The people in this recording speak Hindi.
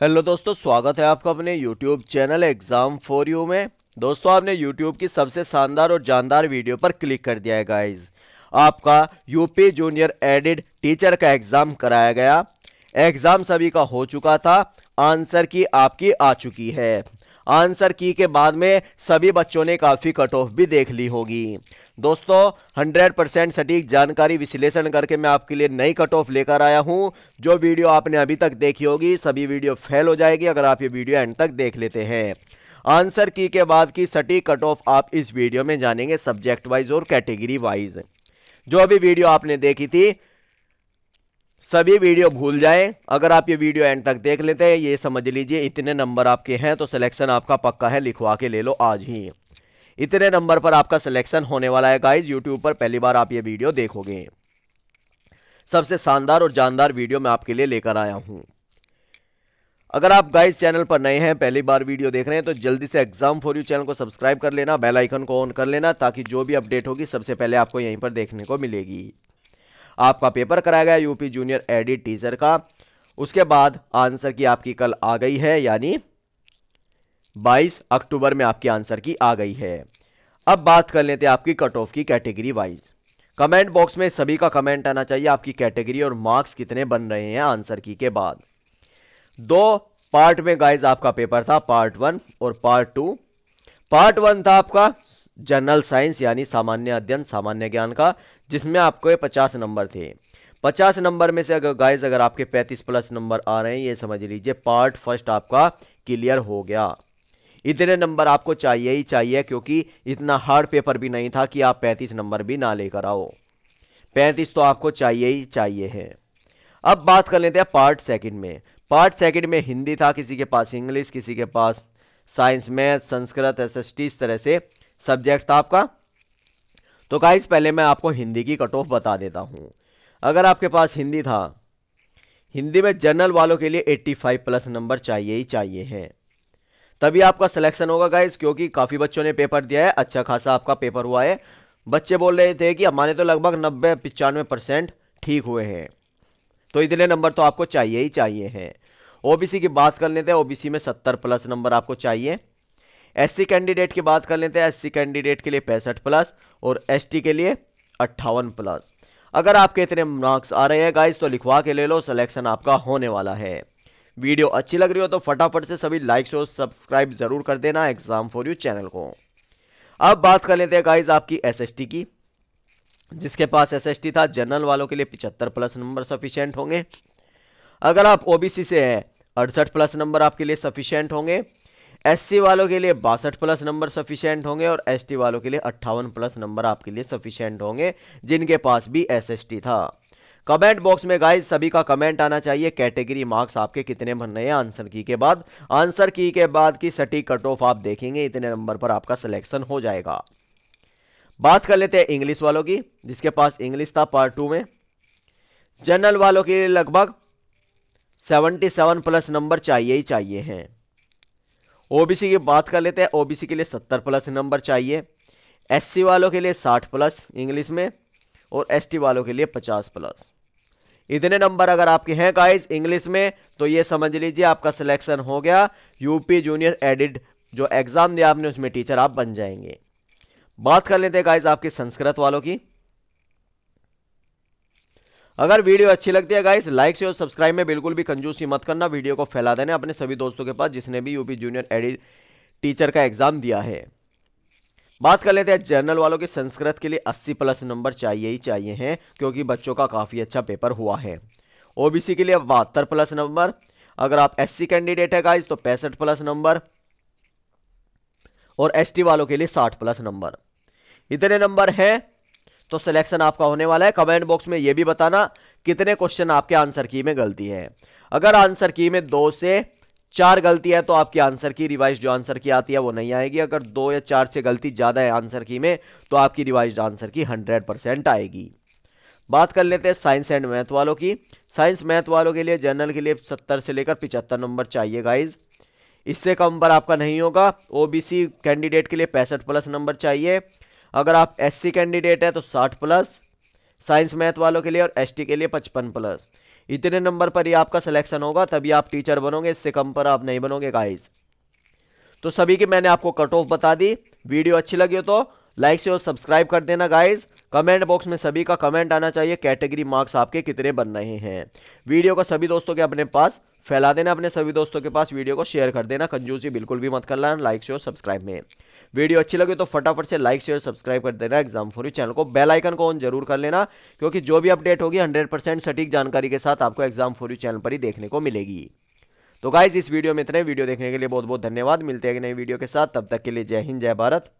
हेलो दोस्तों स्वागत है आपका अपने YouTube channel exam for you में दोस्तों आपने यूट्यूब की सबसे शानदार और जानदार वीडियो पर क्लिक कर दिया है गाइज आपका यूपी जूनियर एडिड टीचर का एग्जाम कराया गया एग्जाम सभी का हो चुका था आंसर की आपकी आ चुकी है आंसर की के बाद में सभी बच्चों ने काफ़ी कट ऑफ भी देख ली होगी दोस्तों 100 परसेंट सटीक जानकारी विश्लेषण करके मैं आपके लिए नई कट ऑफ लेकर आया हूं जो वीडियो आपने अभी तक देखी होगी सभी वीडियो फेल हो जाएगी अगर आप ये वीडियो एंड तक देख लेते हैं आंसर की के बाद की सटीक कट ऑफ आप इस वीडियो में जानेंगे सब्जेक्ट वाइज और कैटेगरी वाइज जो अभी वीडियो आपने देखी थी सभी वीडियो भूल जाएं अगर आप ये वीडियो एंड तक देख लेते हैं ये समझ लीजिए इतने नंबर आपके हैं तो सिलेक्शन आपका पक्का है लिखवा के ले लो आज ही इतने नंबर पर आपका सिलेक्शन होने वाला है गाइज यूट्यूब पर पहली बार आप ये वीडियो देखोगे सबसे शानदार और जानदार वीडियो मैं आपके लिए लेकर आया हूँ अगर आप गाइस चैनल पर नए हैं पहली बार वीडियो देख रहे हैं तो जल्दी से एग्जाम फॉर यू चैनल को सब्सक्राइब कर लेना बेल आइकन को ऑन कर लेना ताकि जो भी अपडेट होगी सबसे पहले आपको यहीं पर देखने को मिलेगी आपका पेपर कराया गया यूपी जूनियर एडिट टीचर का उसके बाद आंसर की आपकी कल आ गई है यानी 22 अक्टूबर में आपकी आंसर की आ गई है अब बात कर लेते हैं आपकी कट ऑफ की कैटेगरी वाइज कमेंट बॉक्स में सभी का कमेंट आना चाहिए आपकी कैटेगरी और मार्क्स कितने बन रहे हैं आंसर की के बाद दो पार्ट में गाइज आपका पेपर था पार्ट वन और पार्ट टू पार्ट वन था आपका जनरल साइंस यानी सामान्य अध्ययन सामान्य ज्ञान का जिसमें आपको ये पचास नंबर थे पचास नंबर में से अगर गाइज अगर आपके पैंतीस प्लस नंबर आ रहे हैं ये समझ लीजिए पार्ट फर्स्ट आपका क्लियर हो गया इतने नंबर आपको चाहिए ही चाहिए क्योंकि इतना हार्ड पेपर भी नहीं था कि आप पैंतीस नंबर भी ना लेकर आओ पैंतीस तो आपको चाहिए ही चाहिए है अब बात कर लेते हैं पार्ट सेकंड में पार्ट सेकंड में हिंदी था किसी के पास इंग्लिश किसी के पास साइंस मैथ संस्कृत एस इस तरह से सब्जेक्ट था आपका तो गाइस पहले मैं आपको हिंदी की कट ऑफ बता देता हूँ अगर आपके पास हिंदी था हिंदी में जनरल वालों के लिए 85 प्लस नंबर चाहिए ही चाहिए हैं तभी आपका सिलेक्शन होगा गाइस क्योंकि काफ़ी बच्चों ने पेपर दिया है अच्छा खासा आपका पेपर हुआ है बच्चे बोल रहे थे कि हमारे तो लगभग नब्बे पचानवे परसेंट ठीक हुए हैं तो इतने नंबर तो आपको चाहिए ही चाहिए हैं ओबीसी की बात कर लेते हैं ओबीसी में सत्तर प्लस नंबर आपको चाहिए एससी कैंडिडेट की बात कर लेते हैं एससी कैंडिडेट के लिए पैंसठ प्लस और एसटी के लिए अट्ठावन प्लस अगर आपके इतने मार्क्स आ रहे हैं गाइस तो लिखवा के ले लो सिलेक्शन आपका होने वाला है वीडियो अच्छी लग रही हो तो फटाफट से सभी लाइक्स और सब्सक्राइब जरूर कर देना एग्जाम फॉर यू चैनल को अब बात कर लेते हैं गाइज आपकी एस की जिसके पास एस था जनरल वालों के लिए पिछहत्तर प्लस नंबर सफिशियंट होंगे अगर आप ओबीसी से हैं अड़सठ प्लस नंबर आपके लिए सफिशियंट होंगे एससी वालों के लिए बासठ प्लस नंबर सफिशियंट होंगे और एसटी वालों के लिए अट्ठावन प्लस नंबर आपके लिए सफिशियंट होंगे जिनके पास भी एसएसटी था कमेंट बॉक्स में गाइज सभी का कमेंट आना चाहिए कैटेगरी मार्क्स आपके कितने भरने हैं आंसर की के बाद आंसर की के बाद की सटीक कट ऑफ आप देखेंगे इतने नंबर पर आपका सिलेक्शन हो जाएगा बात कर लेते हैं इंग्लिश वालों की जिसके पास इंग्लिश था पार्ट टू में जनरल वालों के लिए लगभग 77 प्लस नंबर चाहिए ही चाहिए हैं ओबीसी की बात कर लेते हैं ओबीसी के लिए सत्तर प्लस नंबर चाहिए एससी वालों के लिए साठ प्लस इंग्लिश में और एसटी वालों के लिए पचास प्लस इतने नंबर अगर आपके हैं गाइस इंग्लिश में तो ये समझ लीजिए आपका सिलेक्शन हो गया यूपी जूनियर एडिड जो एग्ज़ाम दिया आपने उसमें टीचर आप बन जाएंगे बात कर लेते हैं गाइस आपके संस्कृत वालों की अगर वीडियो अच्छी लगती है गाइस लाइक से और सब्सक्राइब में बिल्कुल भी कंजूसी मत करना वीडियो को फैला देना अपने सभी दोस्तों के पास जिसने भी यूपी जूनियर एडिट टीचर का एग्जाम दिया है बात कर लेते हैं जर्नल वालों के संस्कृत के लिए 80 प्लस नंबर चाहिए ही चाहिए हैं क्योंकि बच्चों का काफ़ी अच्छा पेपर हुआ है ओबीसी के लिए बहत्तर प्लस नंबर अगर आप एससी कैंडिडेट है गाइज तो पैंसठ प्लस नंबर और एसटी वालों के लिए साठ प्लस नंबर इतने नंबर हैं तो सिलेक्शन आपका होने वाला है कमेंट बॉक्स में यह भी बताना कितने क्वेश्चन आपके आंसर की में गलती है अगर आंसर की में दो से चार गलती है तो आपकी आंसर की रिवाइज जो आंसर की आती है वो नहीं आएगी अगर दो या चार से गलती ज़्यादा है आंसर की में तो आपकी revise answer key hundred percent आएगी बात कर लेते हैं साइंस एंड मैथ वालों की साइंस मैथ वालों के लिए जनरल के लिए सत्तर से लेकर पिचहत्तर नंबर चाहिए गाइज इससे कम पर आपका नहीं होगा ओबीसी कैंडिडेट के लिए पैंसठ प्लस नंबर चाहिए अगर आप एससी कैंडिडेट हैं तो साठ प्लस साइंस मैथ वालों के लिए और एसटी के लिए पचपन प्लस इतने नंबर पर ही आपका सिलेक्शन होगा तभी आप टीचर बनोगे इससे कम पर आप नहीं बनोगे गाइस तो सभी की मैंने आपको कट ऑफ बता दी वीडियो अच्छी लगी हो तो लाइक से और सब्सक्राइब कर देना गाइज कमेंट बॉक्स में सभी का कमेंट आना चाहिए कैटेगरी मार्क्स आपके कितने बन रहे हैं वीडियो का सभी दोस्तों के अपने पास फैला देना अपने सभी दोस्तों के पास वीडियो को शेयर कर देना कंजूसी बिल्कुल भी मत करना लाइक शेयर सब्सक्राइब में वीडियो अच्छी लगे तो फटाफट से लाइक शेयर सब्सक्राइब कर देना एग्जाम फॉर चैनल को बेल आइकन को ऑन जरूर कर लेना क्योंकि जो भी अपडेट होगी 100% सटीक जानकारी के साथ आपको एग्जाम फॉर चैनल पर ही देखने को मिलेगी तो गाइज इस वीडियो में इतने वीडियो देखने के लिए बहुत बहुत धन्यवाद मिलते हैं नई वीडियो के साथ तब तक के लिए जय हिंद जय भारत